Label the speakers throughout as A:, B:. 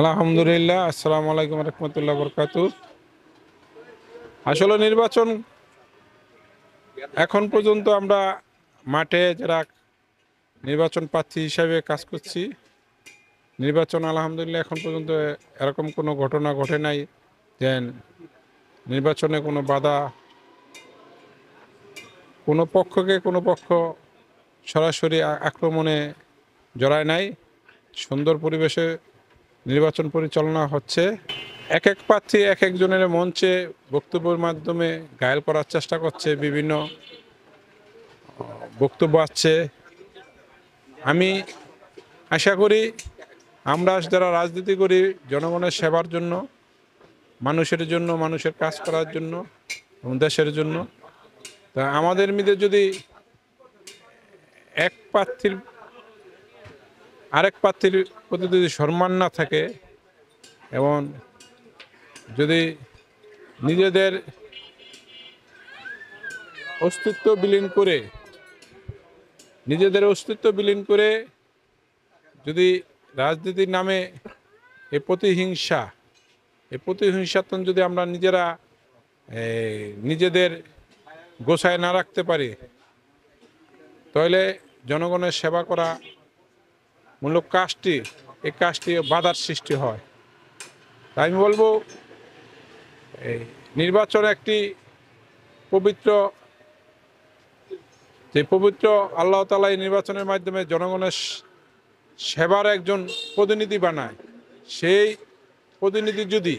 A: আলহামদুলিল্লাহ আসসালামু আলাইকুম রহমতুল্লাহ বরকাত আসলে নির্বাচন এখন পর্যন্ত আমরা মাঠে যারা নির্বাচন প্রার্থী হিসাবে কাজ করছি নির্বাচন আলহামদুলিল্লাহ এখন পর্যন্ত এরকম কোনো ঘটনা ঘটে নাই যে নির্বাচনে কোনো বাধা কোনো পক্ষকে কোনো পক্ষ সরাসরি আক্রমণে জড়ায় নাই সুন্দর পরিবেশে নির্বাচন পরিচালনা হচ্ছে এক এক প্রার্থী এক একজনের মঞ্চে বক্তব্যের মাধ্যমে গায়ল করার চেষ্টা করছে বিভিন্ন বক্তব্য আছে আমি আশা করি আমরা যারা রাজনীতি করি জনগণের সেবার জন্য মানুষের জন্য মানুষের কাজ করার জন্য এবং দেশের জন্য তা আমাদের মধ্যে যদি এক প্রার্থীর আরেক প্রার্থীর প্রতি যদি সম্মান না থাকে এবং যদি নিজেদের অস্তিত্ব বিলীন করে নিজেদের অস্তিত্ব বিলীন করে যদি রাজনীতির নামে এ প্রতিহিংসা এ প্রতিহিংসাতন যদি আমরা নিজেরা নিজেদের গোছায় না রাখতে পারি তাহলে জনগণের সেবা করা মূলক কাজটি এই কাজটি বাধার সৃষ্টি হয় তাই আমি বলবো এই নির্বাচন একটি পবিত্র যে পবিত্র আল্লাহ তালা এই নির্বাচনের মাধ্যমে জনগণের সেবার একজন প্রতিনিধি বানায় সেই প্রতিনিধি যদি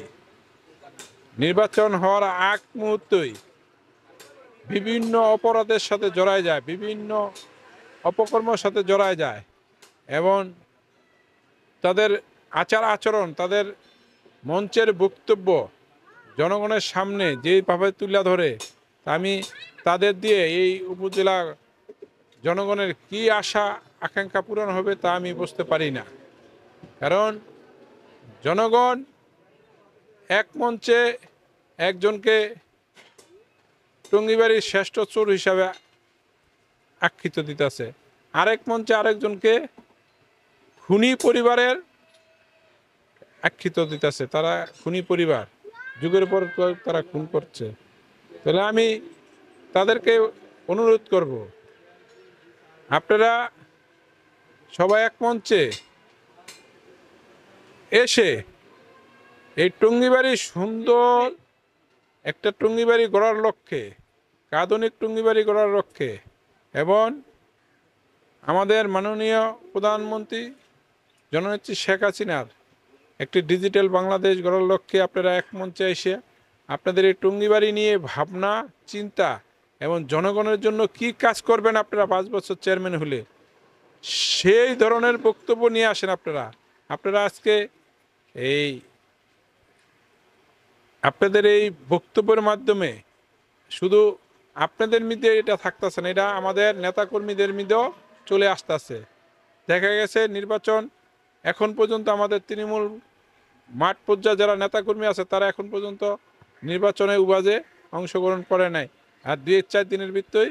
A: নির্বাচন হওয়ার আগ মুহূর্তই বিভিন্ন অপরাধের সাথে জড়ায় যায় বিভিন্ন অপকর্মের সাথে জড়ায় যায় এবং তাদের আচার আচরণ তাদের মঞ্চের বক্তব্য জনগণের সামনে যেভাবে তুলে ধরে আমি তাদের দিয়ে এই উপজেলা জনগণের কি আশা আকাঙ্ক্ষা পূরণ হবে তা আমি বুঝতে পারি না কারণ জনগণ এক মঞ্চে একজনকে টঙ্গিবাড়ির শ্রেষ্ঠ চোর হিসাবে আখ্যিত দিতেছে আরেক মঞ্চে আরেকজনকে খুনি পরিবারের আক্ষিত দিতেছে তারা খুনি পরিবার যুগের পর তারা খুন করছে তাহলে আমি তাদেরকে অনুরোধ করব আপনারা সবাই এক মঞ্চে এসে এই টুঙ্গিবাড়ি সুন্দর একটা টুঙ্গিবাড়ি গড়ার লক্ষ্যে আধুনিক টুঙ্গিবাড়ি গড়ার লক্ষ্যে এবং আমাদের মাননীয় প্রধানমন্ত্রী জননেত্রী শেখ হাসিনার একটি ডিজিটাল বাংলাদেশ গড়ার লক্ষ্যে আপনারা এক মঞ্চে এসে আপনাদের এই টুঙ্গিবাড়ি নিয়ে ভাবনা চিন্তা এবং জনগণের জন্য কি কাজ করবেন আপনারা পাঁচ বছর চেয়ারম্যান হলে সেই ধরনের বক্তব্য নিয়ে আসেন আপনারা আপনারা আজকে এই আপনাদের এই বক্তব্যের মাধ্যমে শুধু আপনাদের মধ্যে এটা থাকতেছে না এটা আমাদের নেতাকর্মীদের মধ্যেও চলে আসতেছে দেখা গেছে নির্বাচন এখন পর্যন্ত আমাদের তৃণমূল মাঠ পর্যায়ে যারা নেতাকর্মী আছে তারা এখন পর্যন্ত নির্বাচনে উবাজে অংশগ্রহণ করে নাই আর দুই চার দিনের ভিত্তই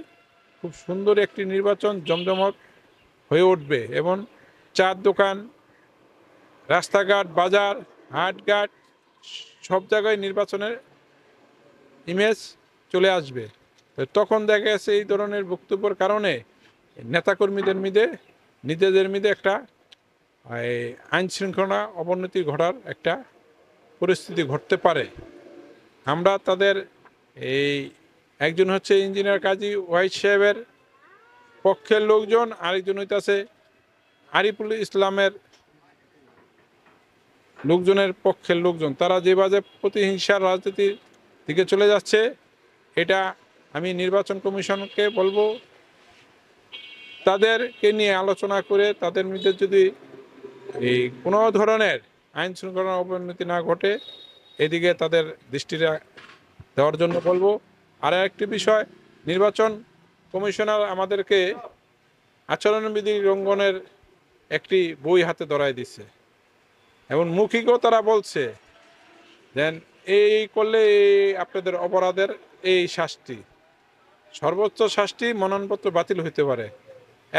A: খুব সুন্দর একটি নির্বাচন জমজমক হয়ে উঠবে এবং চার দোকান রাস্তাঘাট বাজার হাটঘাট সব জায়গায় নির্বাচনের ইমেজ চলে আসবে তখন দেখা গেছে এই ধরনের বক্তব্যর কারণে নেতাকর্মীদের মিদে নিজেদের মিদে একটা আইন শৃঙ্খলা অবনতি ঘটার একটা পরিস্থিতি ঘটতে পারে আমরা তাদের এই একজন হচ্ছে ইঞ্জিনিয়ার কাজী ওয়াইদ সাহেবের পক্ষের লোকজন আরেকজন হইতেছে আরিফুল ইসলামের লোকজনের পক্ষের লোকজন তারা যেভাবে প্রতিহিংসার রাজনীতির দিকে চলে যাচ্ছে এটা আমি নির্বাচন কমিশনকে বলবো তাদেরকে নিয়ে আলোচনা করে তাদের মধ্যে যদি এই কোনো ধরনের আইন শৃঙ্খলার অবনতি না ঘটে এদিকে তাদের দৃষ্টিটা দেওয়ার জন্য বলবো আর একটি বিষয় নির্বাচন কমিশনার আমাদেরকে আচরণবিধি লঙ্ঘনের একটি বই হাতে ধরাই দিচ্ছে এবং মুখিকেও তারা বলছে দেন এই করলে আপনাদের অপরাধের এই শাস্তি সর্বোচ্চ শাস্তি মনোনয়নপত্র বাতিল হইতে পারে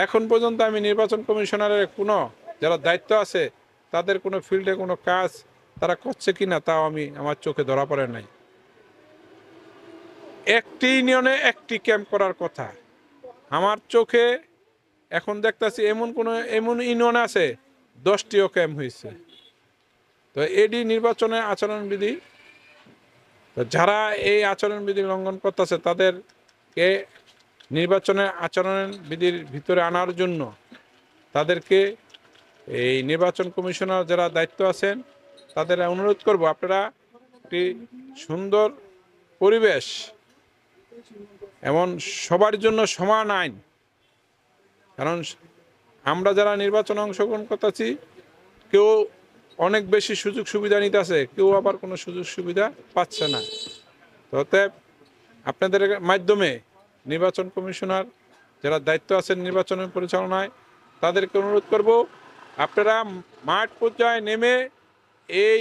A: এখন পর্যন্ত আমি নির্বাচন কমিশনারের কোনো যারা দায়িত্ব আছে তাদের কোনো ফিল্ডে কোনো কাজ তারা করছে কি না তাও আমি আমার চোখে ধরা পড়ে নাই একটি ইউনিয়নে একটি ক্যাম্প করার কথা আমার চোখে এখন দেখতেছি এমন কোনো এমন ইউনিয়ন আছে দশটিও ক্যাম্প হয়েছে তো এডি নির্বাচনের আচরণবিধি যারা এই আচরণবিধি লঙ্ঘন করতেছে তাদেরকে নির্বাচনের আচরণবিধির ভিতরে আনার জন্য তাদেরকে এই নির্বাচন কমিশনার যারা দায়িত্ব আছেন তাদের অনুরোধ করব আপনারা একটি সুন্দর পরিবেশ এমন সবার জন্য সমান আইন কারণ আমরা যারা নির্বাচনে অংশগ্রহণ করতেছি কেউ অনেক বেশি সুযোগ সুবিধা নিতে আছে কেউ আবার কোনো সুযোগ সুবিধা পাচ্ছে না অতএব আপনাদের মাধ্যমে নির্বাচন কমিশনার যারা দায়িত্ব আছেন নির্বাচনের পরিচালনায় তাদেরকে অনুরোধ করব আপনারা মাঠ পর্যায়ে নেমে এই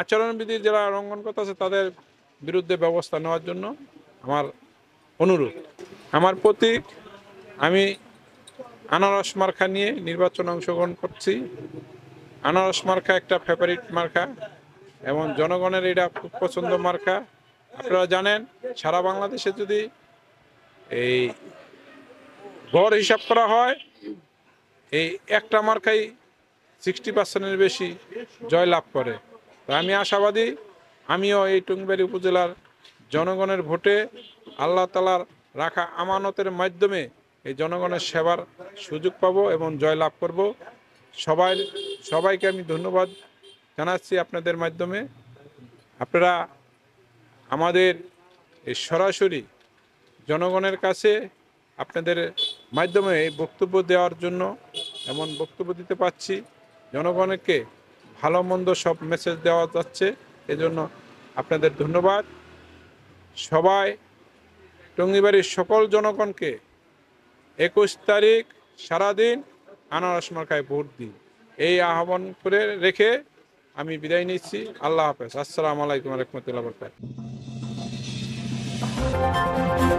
A: আচরণবিধি যারা লঙ্ঘন করতেছে তাদের বিরুদ্ধে ব্যবস্থা নেওয়ার জন্য আমার অনুরোধ আমার প্রতীক আমি আনারস মার্খা নিয়ে নির্বাচনে অংশগ্রহণ করছি আনারস মার্খা একটা ফেভারিট মার্খা এবং জনগণের এটা খুব পছন্দ মার্খা আপনারা জানেন সারা বাংলাদেশে যদি এই গড় হিসাব করা হয় এই একটা মার্কাই সিক্সটি পার্সেন্টের বেশি জয় লাভ করে আমি আশাবাদী আমিও এই টুংবাড়ি উপজেলার জনগণের ভোটে আল্লাহ তালার রাখা আমানতের মাধ্যমে এই জনগণের সেবার সুযোগ পাব এবং জয় লাভ করব সবাই সবাইকে আমি ধন্যবাদ জানাচ্ছি আপনাদের মাধ্যমে আপনারা আমাদের এই সরাসরি জনগণের কাছে আপনাদের মাধ্যমে এই বক্তব্য দেওয়ার জন্য এমন বক্তব্য দিতে পারছি জনগণকে ভালো মন্দ সব মেসেজ দেওয়া যাচ্ছে এজন্য আপনাদের ধন্যবাদ সবাই টঙ্গিবাড়ির সকল জনগণকে একুশ তারিখ সারাদিন আনারস মার্কায় ভোট দিন এই আহ্বান করে রেখে আমি বিদায় নিচ্ছি আল্লাহ হাফেজ আসসালামু আলাইকুম রহমতুল্লাহ বরকাত